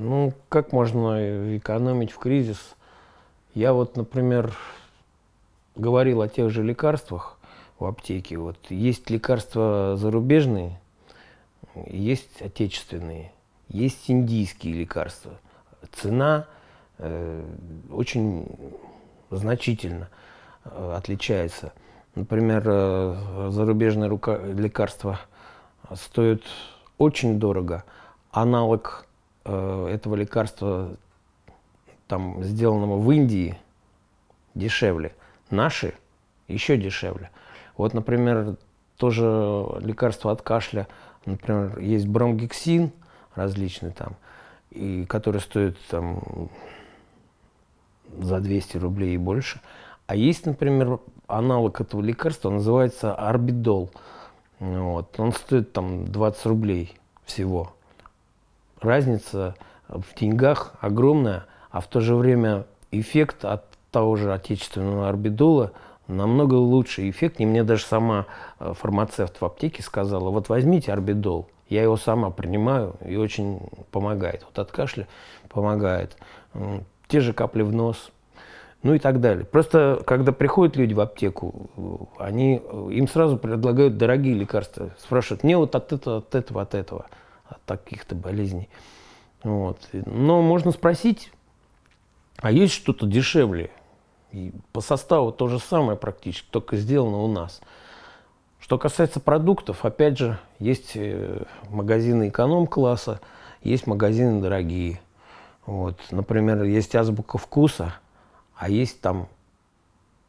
Ну, как можно экономить в кризис? Я вот, например, говорил о тех же лекарствах в аптеке. Вот есть лекарства зарубежные, есть отечественные, есть индийские лекарства. Цена э, очень значительно э, отличается. Например, э, зарубежные рука- лекарства стоят очень дорого. Аналог Э, этого лекарства, там, сделанного в Индии, дешевле. Наши еще дешевле. Вот, например, тоже лекарство от кашля, например, есть бромгексин различный там, и который стоит там за 200 рублей и больше. А есть, например, аналог этого лекарства, называется орбидол. Вот. Он стоит там 20 рублей всего разница в деньгах огромная, а в то же время эффект от того же отечественного орбидола намного лучше эффект. И мне даже сама э, фармацевт в аптеке сказала, вот возьмите орбидол, я его сама принимаю и очень помогает. Вот от кашля помогает. Те же капли в нос, ну и так далее. Просто когда приходят люди в аптеку, э, они, э, им сразу предлагают дорогие лекарства. Спрашивают, мне вот от этого, от этого, от этого от таких-то болезней. Вот. Но можно спросить, а есть что-то дешевле? И по составу то же самое практически, только сделано у нас. Что касается продуктов, опять же, есть э, магазины эконом-класса, есть магазины дорогие. Вот, например, есть азбука вкуса, а есть там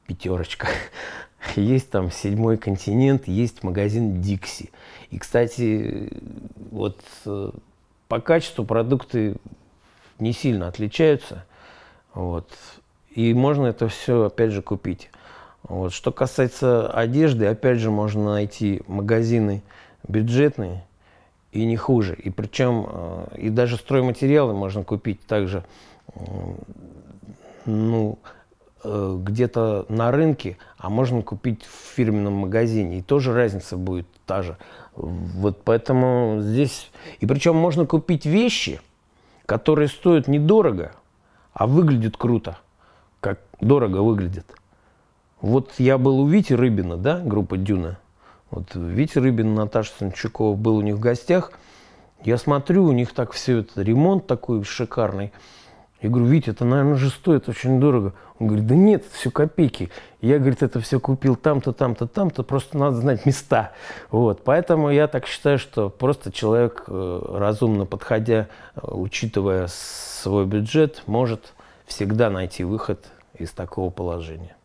пятерочка, есть там седьмой континент, есть магазин Дикси. И, кстати, вот э, по качеству продукты не сильно отличаются. Вот. И можно это все, опять же, купить. Вот. Что касается одежды, опять же, можно найти магазины бюджетные и не хуже. И причем, э, и даже стройматериалы можно купить также, ну, Э, где-то на рынке, а можно купить в фирменном магазине. И тоже разница будет та же. Вот поэтому здесь... И причем можно купить вещи, которые стоят недорого, а выглядят круто, как дорого выглядят. Вот я был у Вити Рыбина, да, группа «Дюна». Вот Витя Рыбин, Наташа Санчукова был у них в гостях. Я смотрю, у них так все это, ремонт такой шикарный. Я говорю, Витя, это, наверное, же стоит очень дорого. Он говорит, да нет, все копейки. Я, говорит, это все купил там-то, там-то, там-то, просто надо знать места. Вот, поэтому я так считаю, что просто человек, э, разумно подходя, э, учитывая свой бюджет, может всегда найти выход из такого положения.